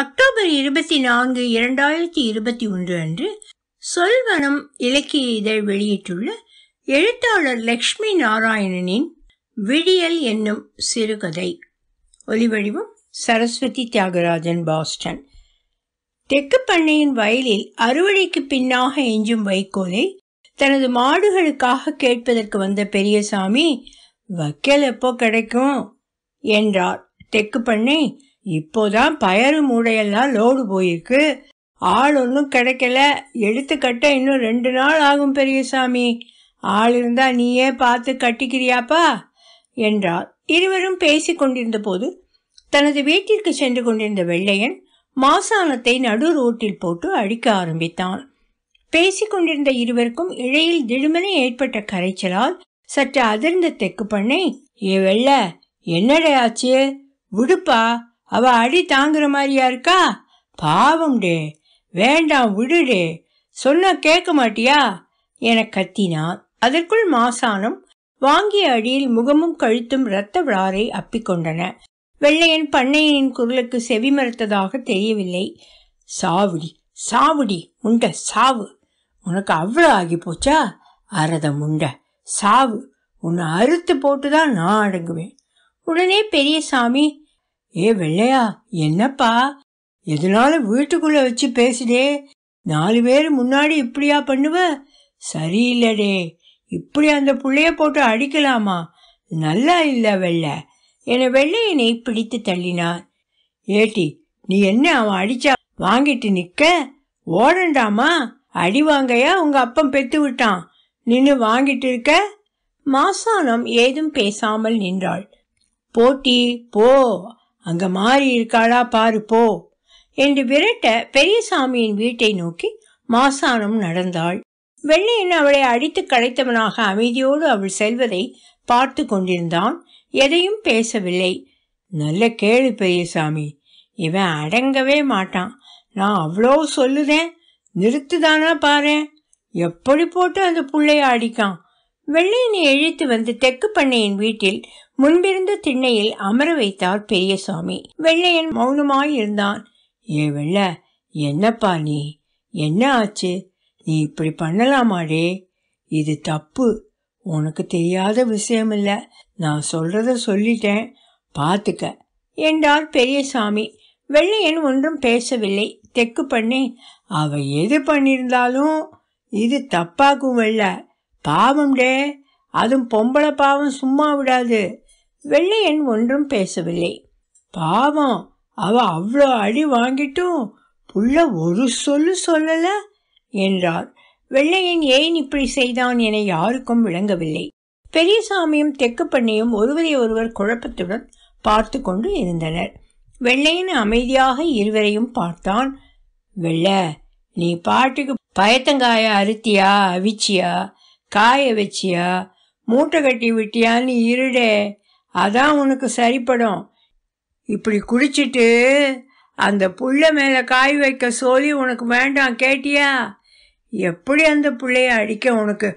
October இருபத்தி நான்கு இரண்டாயிரத்தி இருபத்தி ஒன்று அன்று சொல்வனம் இலக்கிய இதழ் வெளியிட்டுள்ள எழுத்தாளர் லக்ஷ்மி நாராயணனின் விடியல் என்னும் சிறுகதை ஒலிவடிவம் சரஸ்வதி தியாகராஜன் பாஸ்டன் தெற்கு பண்ணையின் வயலில் அறுவடைக்கு பின்னாக எஞ்சும் வைக்கோலை தனது மாடுகளுக்காக கேட்பதற்கு வந்த பெரியசாமி வக்கல் எப்போ கிடைக்கும் என்றார் தெக்கு பண்ணை இப்போதான் பயறு மூடையெல்லாம் லோடு போயிருக்கு ஆள் ஒன்றும் கிடைக்கல எடுத்துக்கட்ட இன்னும் ரெண்டு நாள் ஆகும் பெரியசாமி ஆள் இருந்தா நீயே பார்த்து கட்டிக்கிறியாப்பா என்றார் இருவரும் பேசி கொண்டிருந்த போது தனது வீட்டிற்கு சென்று கொண்டிருந்த வெள்ளையன் மாசாணத்தை நடு ரோட்டில் போட்டு அடிக்க ஆரம்பித்தான் கொண்டிருந்த இருவருக்கும் இழையில் திடுமனை ஏற்பட்ட கரைச்சலால் சற்று அதிர்ந்த தெக்கு பண்ணை ஏ வெள்ள என்னடையாச்சு விடுப்பா அவ அடி தாங்குற மாதிரியா இருக்கா பாவம் டே வேண்டாம் விடுடே சொன்னா கேட்க மாட்டியா என கத்தினான் அதற்குள் மாசானம் வாங்கிய அடியில் முகமும் கழுத்தும் இரத்த விழாரை அப்பிக்கொண்டன வெள்ளையன் பண்ணையனின் குரலுக்கு செவி மறுத்ததாக தெரியவில்லை சாவுடி சாவுடி முண்ட சாவு உனக்கு அவ்வளோ ஆகி போச்சா அரதம் முண்ட சாவு உன்னை அறுத்து போட்டு தான் நான் அடங்குவேன் உடனே பெரியசாமி ஏ வெள்ளையா என்னப்பா எதனால வீட்டுக்குள்ள வச்சு பேசுதே நாலு பேர் முன்னாடி இப்படியா பண்ணுவ சரியில்லடே இப்படி அந்த புள்ளைய போட்டு அடிக்கலாமா நல்லா இல்லை வெள்ளை என்னை வெள்ளையனை பிடித்து தள்ளினார் ஏட்டி நீ என்ன அவன் அடிச்சா வாங்கிட்டு நிற்க ஓடண்டாமா அடி வாங்கையா உங்க அப்பம் பெத்து விட்டான் நின்று வாங்கிட்டு இருக்க மாசானம் ஏதும் பேசாமல் நின்றாள் போட்டி போ அங்க மாறி இருக்காளா பாரு போ என்று விரட்ட பெரியசாமியின் வீட்டை நோக்கி மாசானம் நடந்தாள் வெள்ளையன் அவளை அடித்து களைத்தவனாக அமைதியோடு அவள் செல்வதை பார்த்து கொண்டிருந்தான் எதையும் பேசவில்லை நல்ல கேளு பெரியசாமி இவன் அடங்கவே மாட்டான் நான் அவ்வளோ சொல்லுதேன் நிறுத்துதானா பாரு எப்படி போட்டு அந்த பிள்ளைய அடிக்கான் வெள்ளையனை இழுத்து வந்து தெற்கு பண்ணையின் வீட்டில் முன்பிருந்த திண்ணையில் அமர வைத்தார் பெரியசாமி வெள்ளையன் மௌனமாயிருந்தான் இருந்தான் ஏ வெள்ள என்னப்பா நீ என்ன ஆச்சு நீ இப்படி பண்ணலாமாடே இது தப்பு உனக்கு தெரியாத விஷயம் இல்ல நான் சொல்றத சொல்லிட்டேன் பார்த்துக்க என்றார் பெரியசாமி வெள்ளையன் ஒன்றும் பேசவில்லை தெக்கு பண்ணி அவ எது பண்ணியிருந்தாலும் இது தப்பாகும் வெள்ள பாவம் டே அதுவும் பொம்பளை பாவம் சும்மா விடாது வெள்ளையன் ஒன்றும் பேசவில்லை பாவம் அவ அவ்வளோ அடி வாங்கிட்டும் புள்ள ஒரு சொல்லு சொல்லல என்றார் வெள்ளையன் ஏன் இப்படி செய்தான் என யாருக்கும் விளங்கவில்லை பெரியசாமியும் தெக்கு பண்ணியும் ஒருவரை ஒருவர் குழப்பத்துடன் பார்த்து கொண்டு இருந்தனர் வெள்ளையன் அமைதியாக இருவரையும் பார்த்தான் வெள்ள நீ பாட்டுக்கு பயத்தங்காய அறுத்தியா அவிச்சியா காய வச்சியா மூட்டை கட்டி விட்டியான்னு இருடே அதான் உனக்கு சரிப்படும் இப்படி குடிச்சிட்டு அந்த புள்ள மேலே காய் வைக்க சொல்லி உனக்கு வேண்டாம் கேட்டியா எப்படி அந்த பிள்ளைய அடிக்க உனக்கு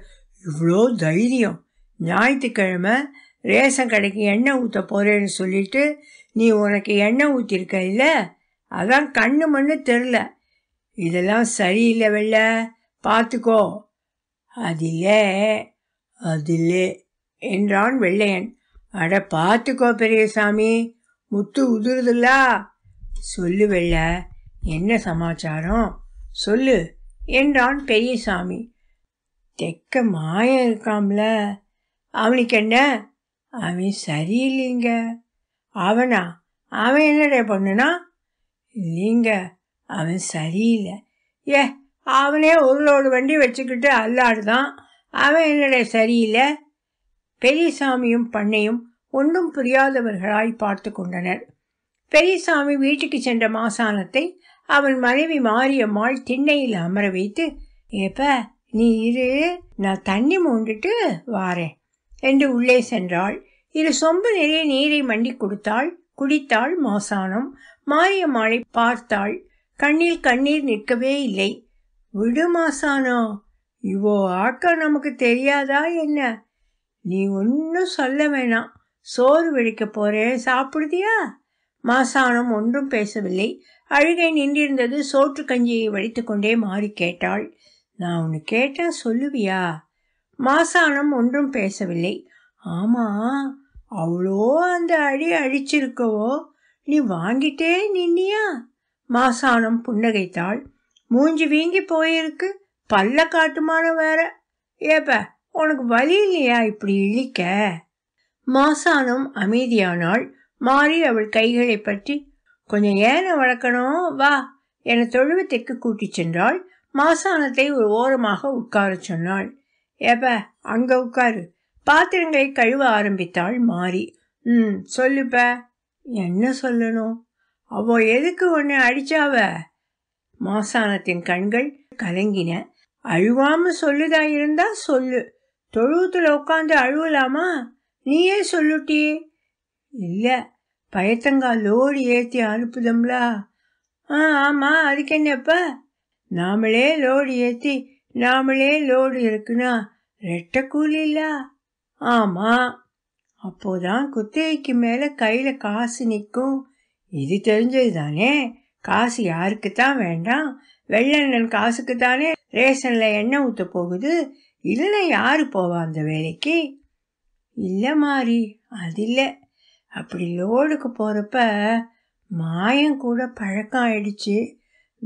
இவ்வளோ தைரியம் ஞாயிற்றுக்கிழமை ரேஷன் கடைக்கு எண்ணெய் ஊற்ற போகிறேன்னு சொல்லிட்டு நீ உனக்கு எண்ணெய் ஊற்றிருக்க இல்லை அதான் கண்ணு மண்ணு தெரில இதெல்லாம் சரியில்லை வெளில பார்த்துக்கோ அதிலே அதிலே என்றான் வெள்ளையன் அட பார்த்துக்கோ பெரியசாமி முத்து உதிருதுல்ல சொல்லு வெள்ள என்ன சமாச்சாரம் சொல்லு என்றான் பெரியசாமி தெக்க மாயம் இருக்காம்ல அவனுக்கு என்ன அவன் சரியில்லைங்க அவனா அவன் என்னடா பண்ணுனா இல்லைங்க அவன் சரியில்லை ஏ அவனே உருளோடு வண்டி வச்சுக்கிட்டு அல்லாடுதான் அவன் என்னடா சரியில்லை பெரியசாமியும் பண்ணையும் ஒன்றும் புரியாதவர்களாய் பார்த்து கொண்டனர் பெரியசாமி வீட்டுக்கு சென்ற மாசானத்தை அவன் மனைவி மாரியம்மாள் திண்ணையில் அமர வைத்து ஏப்ப நீ இரு நான் தண்ணி மூண்டுட்டு வாரேன் என்று உள்ளே சென்றாள் இரு சொம்பு நிறைய நீரை மண்டி கொடுத்தாள் குடித்தாள் மாசானம் மாரியம்மாளை பார்த்தாள் கண்ணில் கண்ணீர் நிற்கவே இல்லை விடு இவோ ஆக்க நமக்கு தெரியாதா என்ன நீ ஒன்றும் சொல்ல வேணாம் சோறு வெடிக்க போகிறேன் சாப்பிடுதியா மாசானம் ஒன்றும் பேசவில்லை அழுகை நின்றிருந்தது சோற்று கஞ்சியை வடித்து கொண்டே மாறி கேட்டாள் நான் ஒன்று கேட்டேன் சொல்லுவியா மாசானம் ஒன்றும் பேசவில்லை ஆமாம் அவ்வளோ அந்த அடி அழிச்சிருக்கவோ நீ வாங்கிட்டே நின்னியா மாசானம் புன்னகைத்தாள் மூஞ்சி வீங்கி போயிருக்கு பல்ல காட்டுமான வேற ஏப்ப உனக்கு வலி இல்லையா இப்படி இழிக்க மாசானும் அமைதியானாள் மாறி அவள் கைகளை பற்றி கொஞ்சம் ஏன வளர்க்கணும் வா என தொழுவத்திற்கு கூட்டிச் சென்றாள் மாசானத்தை ஒரு ஓரமாக உட்கார சொன்னாள் ஏப்ப அங்க உட்காரு பாத்திரங்களை கழுவ ஆரம்பித்தாள் மாறி ம் சொல்லுப்ப என்ன சொல்லணும் அவள் எதுக்கு ஒன்று அடிச்சாவ மாசாணத்தின் கண்கள் கலங்கின அழுவாம சொல்லுதா இருந்தா சொல்லு தொழுவத்துல உட்காந்து அழுவலாமா நீயே சொல்லுட்டி இல்ல பயத்தங்கா லோடு ஏத்தி அனுப்புதம்லா ஆ ஆமா அதுக்கு என்னப்ப நாமளே லோடு ஏத்தி நாமளே லோடு இருக்குன்னா ரெட்ட கூலி இல்ல ஆமா அப்போதான் குத்தகைக்கு மேல கையில காசு நிற்கும் இது தெரிஞ்சது தானே காசு யாருக்குத்தான் வேண்டாம் வெள்ளண்ணன் காசுக்கு தானே ரேஷனில் எண்ணெய் ஊத்த போகுது இல்லை யாரு போவா அந்த வேலைக்கு இல்லை மாறி அது இல்லை அப்படி லோடுக்கு போகிறப்ப மாயம் கூட பழக்கம் ஆயிடுச்சு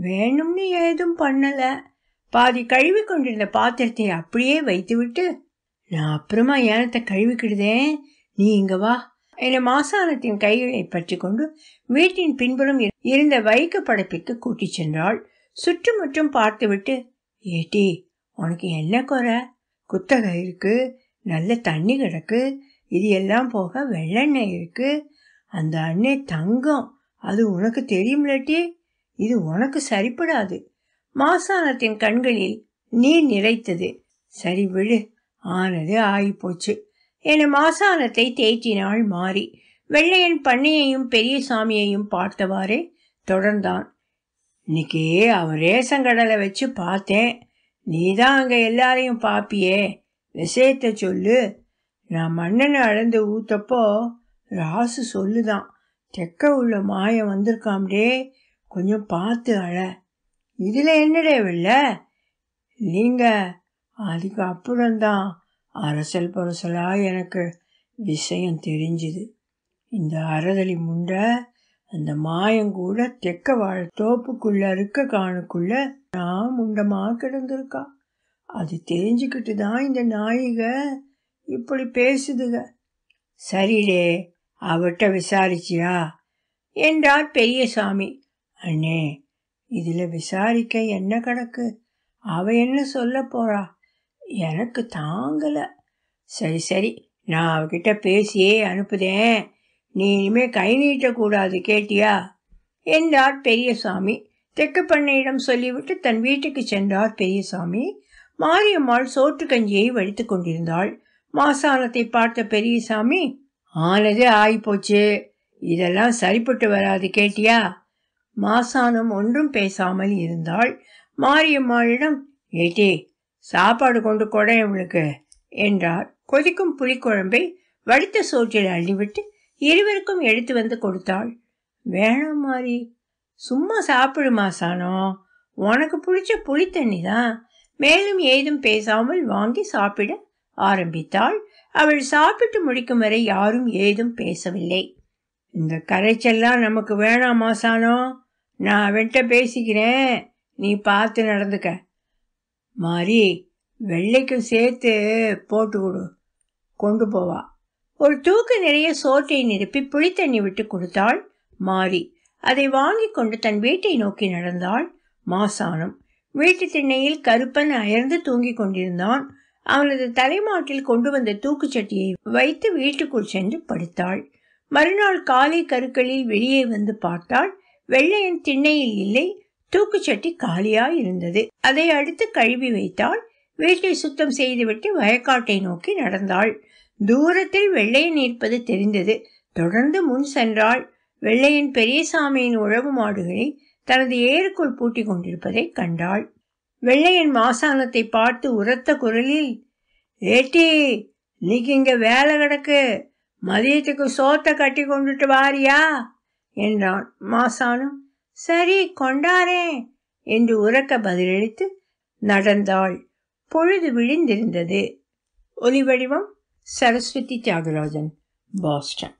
வேணும்னு ஏதும் பண்ணலை பாதி கழுவி கொண்டிருந்த பாத்திரத்தை அப்படியே வைத்துவிட்டு நான் அப்புறமா ஏனத்தை கழுவிக்கிடுதேன் நீ இங்க வா என மாசாணத்தின் கைகளை பற்றி கொண்டு வீட்டின் பின்புறம் இருந்த வைக்க படைப்பிற்கு கூட்டிச் சென்றாள் சுற்றுமுற்றும் பார்த்துவிட்டு ஏட்டி உனக்கு என்ன குறை குத்தகை இருக்கு நல்ல தண்ணி கிடக்கு இது எல்லாம் போக வெள்ளெண்ணெய் இருக்கு அந்த அண்ணே தங்கம் அது உனக்கு தெரியும்லட்டி இது உனக்கு சரிப்படாது மாசாணத்தின் கண்களில் நீர் நிறைத்தது சரி விழு ஆனது ஆகி போச்சு என ஆசானத்தை தேற்றினாள் மாறி வெள்ளையன் பண்ணையையும் பெரிய சாமியையும் பார்த்தவாறே தொடர்ந்தான் இன்னைக்கு அவன் ரேசங்கடலை வச்சு பார்த்தேன் நீ தான் அங்கே எல்லாரையும் பார்ப்பியே விஷயத்தை சொல்லு நான் மண்ணனை அளந்து ஊத்தப்போ ராசு சொல்லுதான் தெக்க உள்ள மாயம் வந்திருக்காம்டே கொஞ்சம் பார்த்து அழ இதில் என்னடே வெள்ள நீங்கள் அதுக்கு அப்புறம்தான் அரசல் பரசலாக எனக்கு விஷயம் தெரிஞ்சுது இந்த அறதலி முண்டை அந்த மாயங்கூட தெக்க வாழ தோப்புக்குள்ள இருக்க காணுக்குள்ள நான் முண்டமாக கிடந்திருக்கா அது தெரிஞ்சுக்கிட்டு தான் இந்த நாயிக இப்படி பேசுதுக சரிடே அவட்ட விசாரிச்சியா என்றார் பெரியசாமி அண்ணே இதில் விசாரிக்க என்ன கணக்கு அவ என்ன சொல்ல போறா எனக்கு தாங்கலை சரி சரி நான் அவகிட்ட பேசியே அனுப்புதேன் நீ இனிமே கை நீட்டக்கூடாது கேட்டியா என்றார் பெரியசாமி தெற்கு பண்ணையிடம் சொல்லிவிட்டு தன் வீட்டுக்கு சென்றார் பெரியசாமி மாரியம்மாள் சோற்று கஞ்சியை வடித்து கொண்டிருந்தாள் மாசானத்தை பார்த்த பெரியசாமி ஆனது ஆயிப்போச்சு இதெல்லாம் சரிப்பட்டு வராது கேட்டியா மாசானம் ஒன்றும் பேசாமல் இருந்தாள் மாரியம்மாளிடம் ஏட்டே சாப்பாடு கொண்டு கொடை இவளுக்கு என்றார் கொதிக்கும் புளிக்குழம்பை வடித்த சோற்றில் அள்ளிவிட்டு இருவருக்கும் எடுத்து வந்து கொடுத்தாள் வேணாம் மாறி சும்மா சாப்பிடுமா சானோ உனக்கு பிடிச்ச புளி தண்ணி தான் மேலும் ஏதும் பேசாமல் வாங்கி சாப்பிட ஆரம்பித்தாள் அவள் சாப்பிட்டு முடிக்கும் வரை யாரும் ஏதும் பேசவில்லை இந்த கரைச்செல்லாம் நமக்கு வேணாமா சானோ நான் அவன்கிட்ட பேசிக்கிறேன் நீ பார்த்து நடந்துக்க மாறி வெள்ளைக்கும் சேர்த்து போட்டு கொடு கொண்டு போவா ஒரு தூக்கு நிறைய சோற்றை நிரப்பி புளித்தண்ணி விட்டு கொடுத்தாள் மாறி அதை வாங்கி கொண்டு தன் வீட்டை நோக்கி நடந்தாள் மாசானம் வீட்டு திண்ணையில் கருப்பன் அயர்ந்து தூங்கிக் கொண்டிருந்தான் அவனது தலைமாட்டில் கொண்டு வந்த தூக்குச்சட்டியை வைத்து வீட்டுக்குள் சென்று படுத்தாள் மறுநாள் காலை கருக்களில் வெளியே வந்து பார்த்தாள் வெள்ளையன் திண்ணையில் இல்லை தூக்குச்சட்டி காலியா இருந்தது அதை அடுத்து கழுவி வைத்தாள் வீட்டை சுத்தம் செய்துவிட்டு வயக்காட்டை நோக்கி நடந்தாள் தூரத்தில் வெள்ளையன் இருப்பது தெரிந்தது தொடர்ந்து முன் சென்றாள் வெள்ளையன் பெரியசாமியின் உழவு மாடுகளை தனது ஏருக்குள் பூட்டி கொண்டிருப்பதை கண்டாள் வெள்ளையன் மாசானத்தை பார்த்து உரத்த குரலில் ஏட்டி இன்னைக்கு இங்க வேலை கிடக்கு மதியத்துக்கு சோத்தை கட்டி கொண்டுட்டு வாரியா என்றான் மாசானம் சரி கொண்டாரேன் என்று உறக்க பதிலளித்து நடந்தாள் பொழுது விழிந்திருந்தது ஒலிவடிவம் சரஸ்வதி தியாகராஜன் பாஸ்டன்